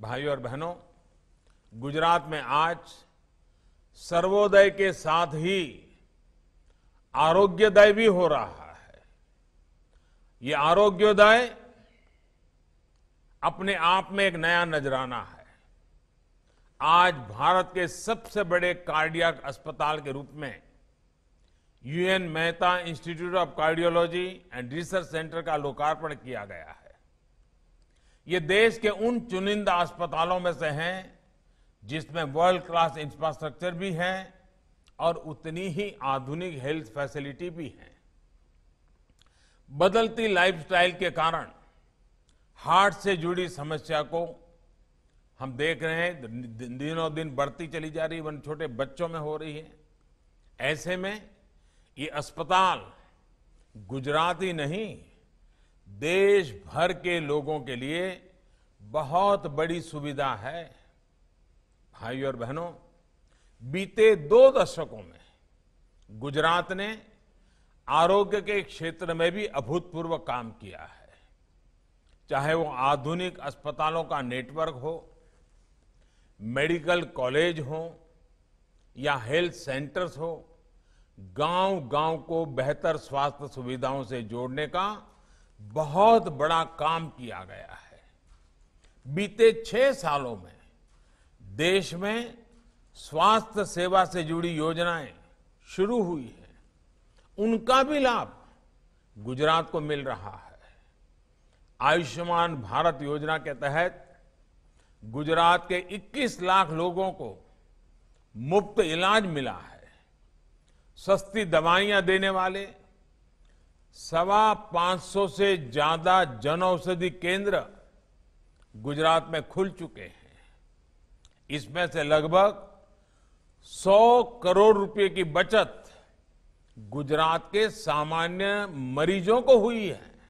भाइयों और बहनों गुजरात में आज सर्वोदय के साथ ही आरोग्योदय भी हो रहा है ये आरोग्योदय अपने आप में एक नया नजराना है आज भारत के सबसे बड़े कार्डियक अस्पताल के रूप में U N Mehta institute of cardiology and research centre का लोकार्पण किया गया है ये देश के उन चुनिंदा अस्पतालों में से हैं जिसमें वर्ल्ड क्लास इंफ्रास्ट्रक्चर भी है और उतनी ही आधुनिक हेल्थ फैसिलिटी भी है बदलती लाइफस्टाइल के कारण हार्ट से जुड़ी समस्या को हम देख रहे हैं दिनों दिन बढ़ती चली जा रही है वन छोटे बच्चों में हो रही है ऐसे में ये अस्पताल गुजरात ही नहीं देश भर के लोगों के लिए बहुत बड़ी सुविधा है भाई और बहनों बीते दो दशकों में गुजरात ने आरोग्य के क्षेत्र में भी अभूतपूर्व काम किया है चाहे वो आधुनिक अस्पतालों का नेटवर्क हो मेडिकल कॉलेज हो या हेल्थ सेंटर्स हो गांव गांव को बेहतर स्वास्थ्य सुविधाओं से जोड़ने का बहुत बड़ा काम किया गया है बीते छह सालों में देश में स्वास्थ्य सेवा से जुड़ी योजनाएं शुरू हुई हैं उनका भी लाभ गुजरात को मिल रहा है आयुष्मान भारत योजना के तहत गुजरात के 21 लाख लोगों को मुफ्त इलाज मिला है सस्ती दवाइयां देने वाले सवा पांच सौ से ज्यादा जन औषधि केंद्र गुजरात में खुल चुके हैं इसमें से लगभग 100 करोड़ रुपए की बचत गुजरात के सामान्य मरीजों को हुई है